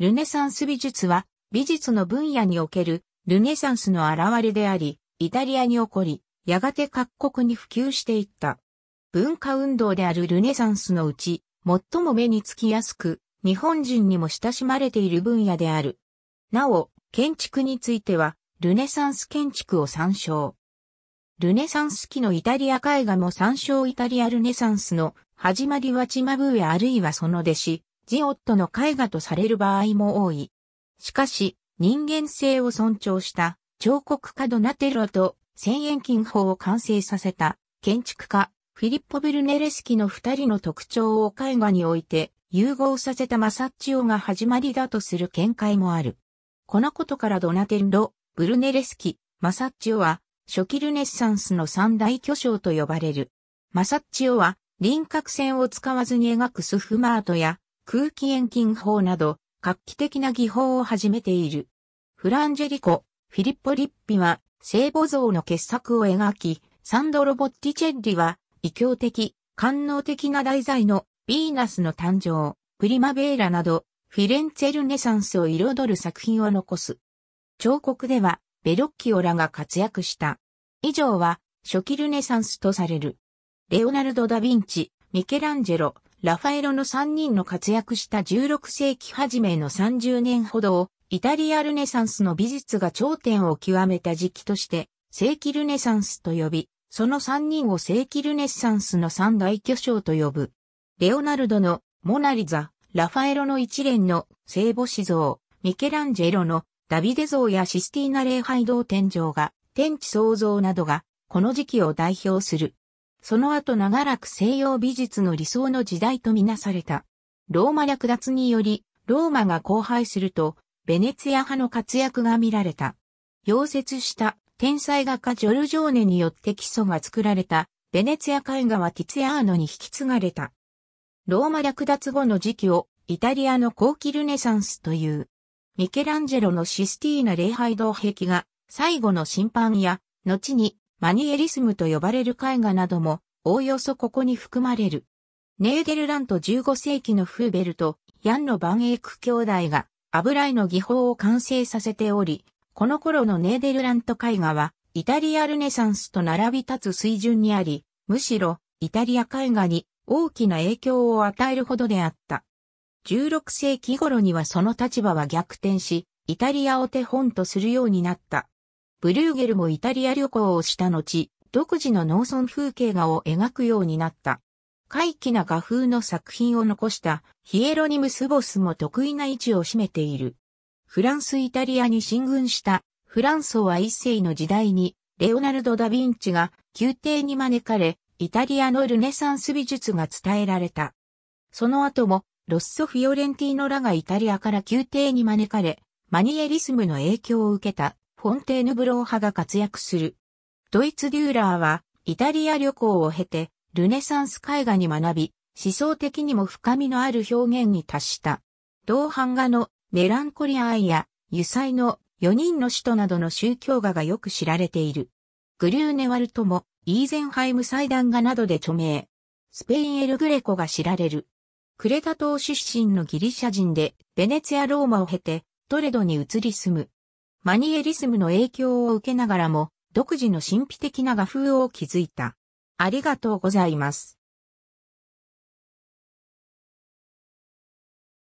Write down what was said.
ルネサンス美術は美術の分野におけるルネサンスの現れであり、イタリアに起こり、やがて各国に普及していった。文化運動であるルネサンスのうち、最も目につきやすく、日本人にも親しまれている分野である。なお、建築については、ルネサンス建築を参照。ルネサンス期のイタリア絵画も参照イタリアルネサンスの始まりはチマブーエあるいはその弟子、ジオットの絵画とされる場合も多い。しかし、人間性を尊重した彫刻家ドナテロと千円金法を完成させた建築家フィリッポ・ブルネレスキの二人の特徴を絵画において融合させたマサッチオが始まりだとする見解もある。このことからドナテロ、ブルネレスキ、マサッチオは初期ルネッサンスの三大巨匠と呼ばれる。マサッチオは輪郭線を使わずに描くスフマートや空気遠近法など、画期的な技法を始めている。フランジェリコ、フィリッポ・リッピは、聖母像の傑作を描き、サンドロ・ボッティチェッリは、異教的、官能的な題材の、ヴィーナスの誕生、プリマベーラなど、フィレンツェルネサンスを彩る作品を残す。彫刻では、ベロッキオらが活躍した。以上は、初期ルネサンスとされる。レオナルド・ダ・ヴィンチ、ミケランジェロ、ラファエロの3人の活躍した16世紀初めの30年ほどを、イタリアルネサンスの美術が頂点を極めた時期として、世紀ルネサンスと呼び、その3人を世紀ルネサンスの三大巨匠と呼ぶ。レオナルドのモナリザ、ラファエロの一連の聖母子像、ミケランジェロのダビデ像やシスティーナ礼拝堂天井が、天地創造などが、この時期を代表するその後長らく西洋美術の理想の時代とみなされた。ローマ略奪により、ローマが荒廃すると、ベネツィア派の活躍が見られた。溶接した天才画家ジョルジョーネによって基礎が作られた、ベネツィア絵画はティツィアーノに引き継がれた。ローマ略奪後の時期をイタリアの後期ルネサンスという、ミケランジェロのシスティーナ礼拝堂壁画、最後の審判や、後にマニエリスムと呼ばれる絵画なども、おおよそここに含まれる。ネーデルラント15世紀のフーベルとヤンのバンエーク兄弟が油絵の技法を完成させており、この頃のネーデルラント絵画はイタリアルネサンスと並び立つ水準にあり、むしろイタリア絵画に大きな影響を与えるほどであった。16世紀頃にはその立場は逆転し、イタリアを手本とするようになった。ブリューゲルもイタリア旅行をした後、独自の農村風景画を描くようになった。怪奇な画風の作品を残したヒエロニムスボスも得意な位置を占めている。フランス・イタリアに進軍したフランソは一世の時代にレオナルド・ダ・ヴィンチが宮廷に招かれ、イタリアのルネサンス美術が伝えられた。その後もロッソ・フィオレンティーノらがイタリアから宮廷に招かれ、マニエリスムの影響を受けたフォンテーヌブロー派が活躍する。ドイツ・デューラーは、イタリア旅行を経て、ルネサンス絵画に学び、思想的にも深みのある表現に達した。同版画のメランコリア愛や油彩の4人の使徒などの宗教画がよく知られている。グリューネワルトもイーゼンハイム祭壇画などで著名。スペインエルグレコが知られる。クレタ島出身のギリシャ人で、ベネツィア・ローマを経て、トレドに移り住む。マニエリスムの影響を受けながらも、独自の神秘的な画風を築いた。ありがとうございます。